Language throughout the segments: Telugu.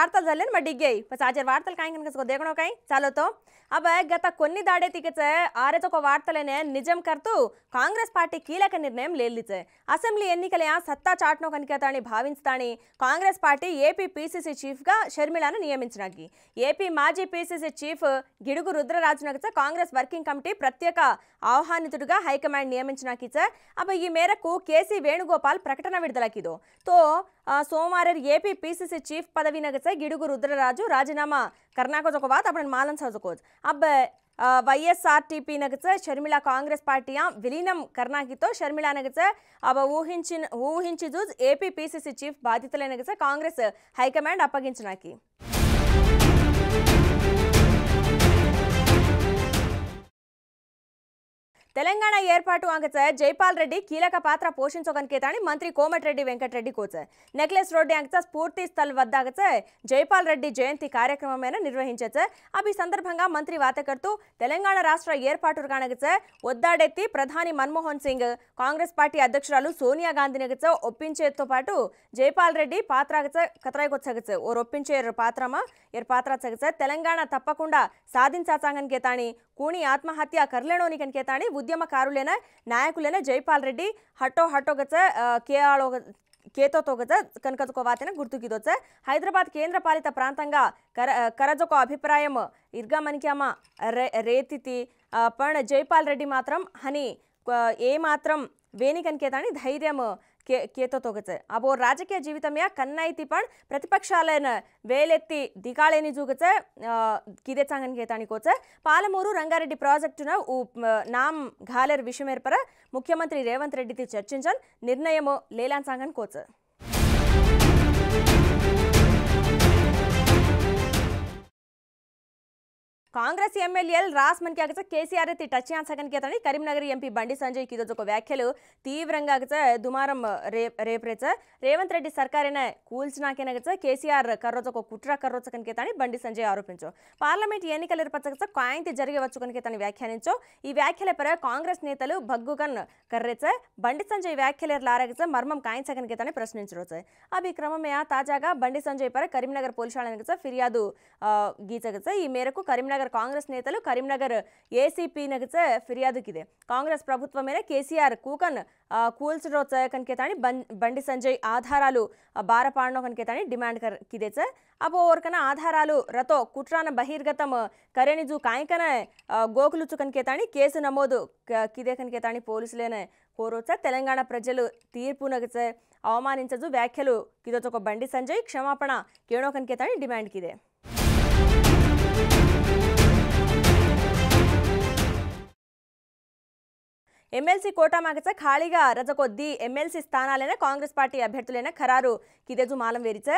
వార్తలు చల్లని మా డిగ్గాయి సాచర్ వార్తలు కాయి కనుక దేగడం కాయి చాలతో అబ్బ గత కొన్ని దాడే తికచే ఆరేతొక వార్తలనే నిజం కర్తూ కాంగ్రెస్ పార్టీ కీలక నిర్ణయం లేలిచే అసెంబ్లీ ఎన్నికలయ సత్తా చాట్నో కనికేతాని భావించుతాని కాంగ్రెస్ పార్టీ ఏపీ పీసీసీ చీఫ్గా షర్మిలాను నియమించడానికి ఏపీ మాజీ పీసీసీ చీఫ్ గిడుగు రుద్రరాజునకిచ కాంగ్రెస్ వర్కింగ్ కమిటీ ప్రత్యేక ఆహ్వానితుడుగా హైకమాండ్ నియమించడాకిచ అబ్బ ఈ మేరకు కేసీ వేణుగోపాల్ ప్రకటన విడుదలకిదో తో సోమవారం ఏపీ పీసీసీ చీఫ్ పదవి నగచ చేస్తే గిడుగు రుద్రరాజు రాజీనామా ಕರ್ನಾಟಕದ ವಾತ ಅಪ್ಪನ ಮಾಲನ್ ಸಜಕೋಜ್ ಅಬ್ಬ వైఎస్ఆర్టీపీ నగచ షర్మిళ కాంగ్రెస్ పార్టీయా విలీనం కర్ణాకితో షర్మిళ నగచ అవ ఊహించిన ఊహించి జూజ్ ఏపీ పీసీసీ చీఫ్ బాధ్యతలే నగచ కాంగ్రెస్ హైకమాండ్ అప్పగించినాకి తెలంగాణ ఏర్పాటు అంగత జైపాల్ రెడ్డి కీలక పాత్ర పోషించగనికేతాని మంత్రి కోమటిరెడ్డి వెంకటరెడ్డి కోచ నెక్లెస్ రోడ్డు అంగత స్ఫూర్తి స్థల్ వద్ద అంగత జైపాల్ రెడ్డి జయంతి కార్యక్రమమైన నిర్వహించచ్చ అవి సందర్భంగా మంత్రి వాతకర్తూ తెలంగాణ రాష్ట్ర ఏర్పాటు కానగచ ఒద్దాడెత్తి ప్రధాని మన్మోహన్ సింగ్ కాంగ్రెస్ పార్టీ అధ్యక్షురాలు సోనియా గాంధీ నగచ ఒప్పించేతో పాటు జైపాల్ రెడ్డి పాత్రగచ కతరాయకొచ్చగచ ఓరు ఒప్పించే పాత్రమా ఎర్ పాత్ర తెలంగాణ తప్పకుండా సాధించాచాంగనికేతాని ಕೂಣಿ ಆತ್ಮಹತ್ಯೆ ಕರ್ಲೆಣೋನಿಗೆ ಅನ್ಕೇತಾಣಿ ಉದ್ಯಮಕಾರುಲೇನ హటో ಜೈಪಾಲ್ ರೆಡ್ಡಿ ಹಟೋ ಹಟೋಗಚ ಕೇಳೋಗ కేతోతోగజ కనకజకోవాతన గుర్తుకిదొచ్చ హైదరాబాద్ కేంద్ర పాలిత ప్రాంతంగా కర కరజకో అభిప్రాయం ఇర్గా మనకియామ రే రేతితి పణ్ జైపాల్ రెడ్డి మాత్రం హని ఏ మాత్రం కనికేతాని ధైర్యం ಕೇತೋ ಅಬೋ ರಾಜಕೀಯ ಜೀವಿತ ಕನ್ನೈತಿ ಪಣ ಪ್ರತಿಪಕ್ಷಾಲಯನ ವೇಲೆತ್ತಿ ದಿಗಾಳೇನಿ ಜೂಗಚೆ ಕಿದೆ ಚಾಂಗನ್ ಕೇತಾಣಿ ಕೋಚೆ ಪಾಲಮೂರು ರಂಗಾರೆಡ್ಡಿ ಪ್ರಾಜೆಕ್ಟ್ನ ನಾಮ್ ಘಾಲರ್ ವಿಷಯಮೇರ್ಪರ ಮುಖ್ಯಮಂತ್ರಿ ರೇವಂತ್ రెడ్డితో చర్చించాన్ నిర్ణయము లేలాన్ సాంగన్ కోచ్ కాంగ్రెస్ ఎమ్మెల్యేలు మనకి అగచ కేసీఆర్ ఎత్తి టచ్ యాన్సగన్కి అతని కరీంనగర్ ఎంపీ బండి సంజయ్ ఒక వ్యాఖ్యలు తీవ్రంగా అగచ దుమారం రేపు రేపరేచ రేవంత్ రెడ్డి సర్కారైన కూల్చినాకేనగచ కేసీఆర్ ఒక కుట్ర కర్రోచకనికి కనికేతని బండి సంజయ్ ఆరోపించు పార్లమెంట్ ఎన్నికలు ఏర్పరచగచ కాయంతి జరిగవచ్చు కనికేతని వ్యాఖ్యానించో ఈ వ్యాఖ్యల పేర కాంగ్రెస్ నేతలు భగ్గుగన్ కర్రేచ బండి సంజయ్ వ్యాఖ్యలేర్ లారగచ మర్మం కాయించగనికి తను ప్రశ్నించరోచ అవి క్రమమే తాజాగా బండి సంజయ్ పర కరీంనగర్ పోలీసు ఫిర్యాదు గీచగచ ఈ మేరకు కరీంనగర్ కరీంనగర్ కాంగ్రెస్ నేతలు కరీంనగర్ ఏసీపీ ನಗಸೆ ఇదే కాంగ్రెస్ ప్రభుత్వం మీద కేసీఆర్ కూకన్ కూల్చడో కనికేతాని బండి సంజయ్ ఆధారాలు బారపాడనో కనికేతాని డిమాండ్ కిదే సార్ అబ్ ఓర్కన ఆధారాలు రతో కుట్రాన బహిర్గతం కరేనిజు కాయకన గోకులుచు కనికేతాని కేసు నమోదు కిదే కనికేతాని పోలీసులేనే కోరొచ్చా తెలంగాణ ప్రజలు తీర్పు నగసే అవమానించదు వ్యాఖ్యలు ఒక బండి సంజయ్ క్షమాపణ కేణో కనికేతాని డిమాండ్ కిదే ఎమ్మెల్సీ కోటా మాకచ ఖాళీగా రజకొద్ది ఎమ్మెల్సీ స్థానాలైన కాంగ్రెస్ పార్టీ అభ్యర్థులైన ఖరారు కిదెజు మాలం వేరిచ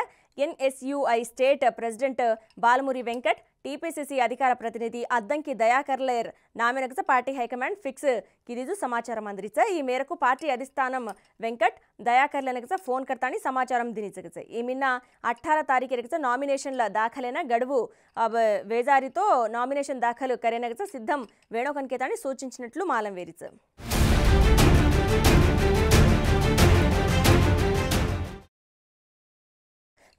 NSUI state president Balamuri Venkat TPCC అధికార ప్రతినిధి అద్దంకి దయాకర్లేర్ నామినగజ పార్టీ హైకమాండ్ ఫిక్స్ కిరీజు సమాచారం అందిరిచ ఈ మేరకు పార్టీ అధిష్టానం వెంకట్ దయాకర్లనగజ ఫోన్ కర్తాని సమాచారం దినిచగజ ఈ మిన్న అట్టార తారీఖు నామినేషన్ల దాఖలైన గడువు వేజారితో నామినేషన్ దాఖలు కరేనగజ సిద్ధం వేణోకన్కేతాన్ని సూచించినట్లు మాలం వేరిచ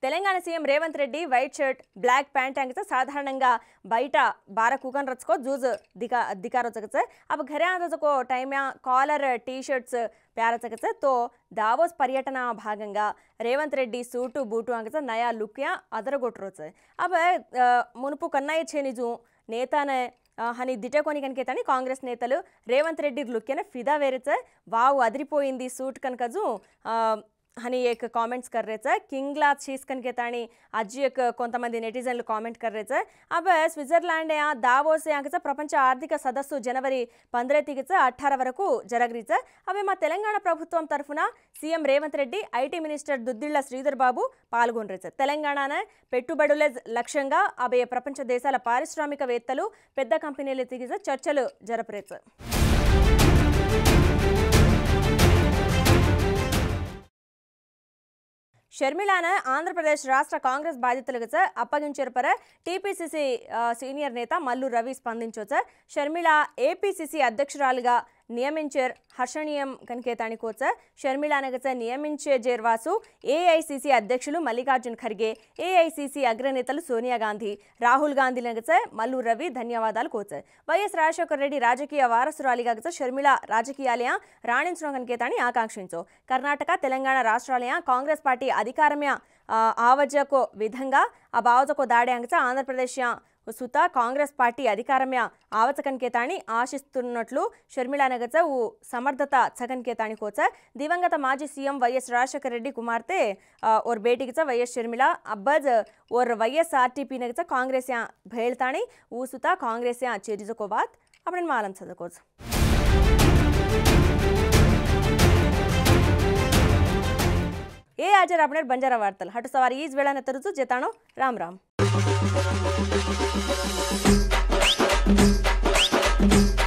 Telangana CM Revanth Reddy white shirt black pant అంగితే సాధారణంగా బయట బార కూకన్ రచ్చుకో జూజ్ దికా దికారో చకచ అబ్ ఘరే రచకో టైమ్యా కాలర్ టీ షర్ట్స్ ప్యార తో దావోస్ పర్యటన భాగంగా రేవంత్ రెడ్డి సూటు బూటు అంగచ నయా లుక్ లుక్యా అదరగొట్టరోచ అబ్ మునుపు కన్నయ్య చేనిజు నేతానే హని దిటకొని కనుకేతని కాంగ్రెస్ నేతలు రేవంత్ రెడ్డి లుక్యన ఫిదా వేరేచ వావు అదిరిపోయింది సూట్ కనుక అని ఏక కామెంట్స్ కర్రే रहे थे చీస్కన్ ग्लास అజ్జి कन కొంతమంది నెటిజన్లు కామెంట్ కర్రే రే సార్ స్విట్జర్లాండ్ యా దావోస్ యాంకచ ప్రపంచ ఆర్థిక సదస్సు జనవరి పంద్రెతికిచ అఠార వరకు జరగరీచ అవి మా తెలంగాణ ప్రభుత్వం తరఫున CM Revanth Reddy IT minister Duddilla Sridhar Babu పాల్గొనరు సార్ తెలంగాణన పెట్టుబడుల లక్ష్యంగా అవి ప్రపంచ దేశాల పారిశ్రామికవేత్తలు పెద్ద కంపెనీలు తిగిచ చర్చలు జరపరే సార్ షర్మిలాను ఆంధ్రప్రదేశ్ రాష్ట్ర కాంగ్రెస్ బాధ్యతలకు సార్ అప్పగించారు పర టీపీసీసీ సీనియర్ నేత మల్లు రవి స్పందించు సార్ షర్మిల ఏపీసీసీ అధ్యక్షురాలుగా నియమించేర్ హర్షణీయం కనికేతానికోచ షర్మిళానగచ నియమించే జేర్వాసు ఏఐసిసి అధ్యక్షులు మల్లికార్జున్ ఖర్గే ఏఐసిసి అగ్రనేతలు సోనియా గాంధీ రాహుల్ గాంధీ నగచ మల్లు రవి ధన్యవాదాలు కోచ వైఎస్ రాజశేఖర రెడ్డి రాజకీయ వారసురాలిగా గచ షర్మిళ రాజకీయాలయ రాణించడం కనికేతాన్ని ఆకాంక్షించు కర్ణాటక తెలంగాణ రాష్ట్రాలయ కాంగ్రెస్ పార్టీ అధికారమే ఆవజకో విధంగా ఆ బావజకో దాడే అంగచ ఆంధ్రప్రదేశ్ ಸುತ ಕಾಂಗ್ರೆಸ್ ಪಾರ್ಟಿ ಅಧಿಕಾರಮ್ಯ ಆವಚಕನ್ಕೆ ఆశిస్తున్నట్లు ಆಶಿಸ್ತುನ್ನట్లు షర్మిళానగర్చ ఓ సమర్థత చకన్కే తాణికోచ దివంగత మాజీ సీఎం వైఎస్ రాజశేఖర రెడ్డి కుమార్తె ఓర్ బేటికిచ వైఎస్ షర్మిళ అబ్బజ్ ఓర్ వైఎస్ ఆర్టీపీ నగచ కాంగ్రెస్ యా భేళ్తాణి ఊ సుత కాంగ్రెస్ యా చేరిజకోవాత్ అప్పుడు మాలం చదువుకోవచ్చు ఏ ఆచార్య આપણે బంజారా వార్తలు હટુ సవారి ఈజ్ જ తరుచు జతాను రామ్ రామ్ Thank